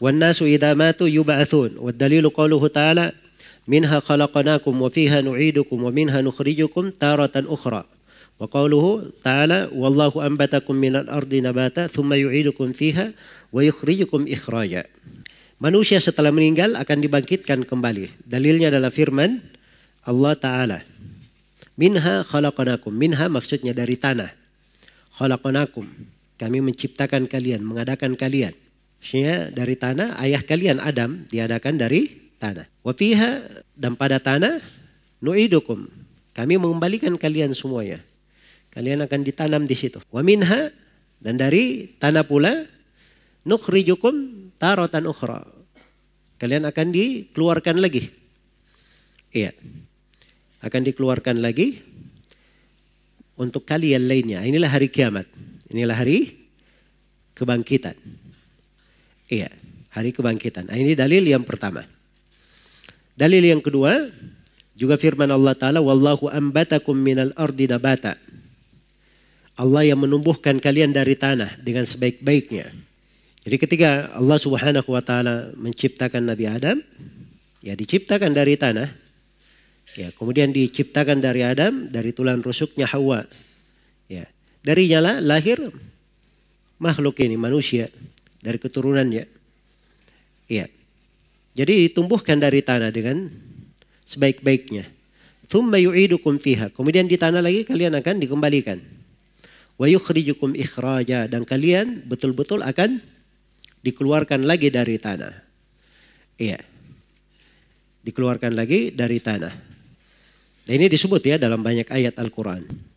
والناس إذا ماتوا يبعثون والدليل قوله تعالى منها خلقناكم وفيها نعيدكم ومنها نخرجكم تارة أخرى وقوله تعالى والله أنبتكم من الأرض نباتا ثم يعيدكم فيها ويخرجكم إخراجا Manusia setelah meninggal akan dibangkitkan kembali. Dalilnya adalah firman Allah Ta'ala. Minha khalaqanakum. Minha maksudnya dari tanah. Khalaqanakum. Kami menciptakan kalian, mengadakan kalian. Maksudnya dari tanah ayah kalian Adam diadakan dari tanah. Wafiha dan pada tanah nu'idukum. Kami mengembalikan kalian semuanya. Kalian akan ditanam di situ. Waminha dan dari tanah pula nukhrijukum tarotan ukhra. Kalian akan dikeluarkan lagi. Iya. Akan dikeluarkan lagi untuk kalian lainnya. Inilah hari kiamat. Inilah hari kebangkitan. Iya, hari kebangkitan. Nah, ini dalil yang pertama. Dalil yang kedua, juga firman Allah Ta'ala, Wallahu ambatakum minal ardi nabata. Allah yang menumbuhkan kalian dari tanah dengan sebaik-baiknya. Jadi ketika Allah Subhanahu wa taala menciptakan Nabi Adam, ya diciptakan dari tanah. Ya, kemudian diciptakan dari Adam dari tulang rusuknya Hawa. Ya, dari nyala lahir makhluk ini manusia dari keturunan ya. Iya. Jadi ditumbuhkan dari tanah dengan sebaik-baiknya. Thumma yu'idukum fiha. Kemudian di tanah lagi kalian akan dikembalikan. Wa yukhrijukum ikhraja. Dan kalian betul-betul akan dikeluarkan lagi dari tanah. Iya. Dikeluarkan lagi dari tanah. Dan nah, ini disebut ya dalam banyak ayat Al-Quran.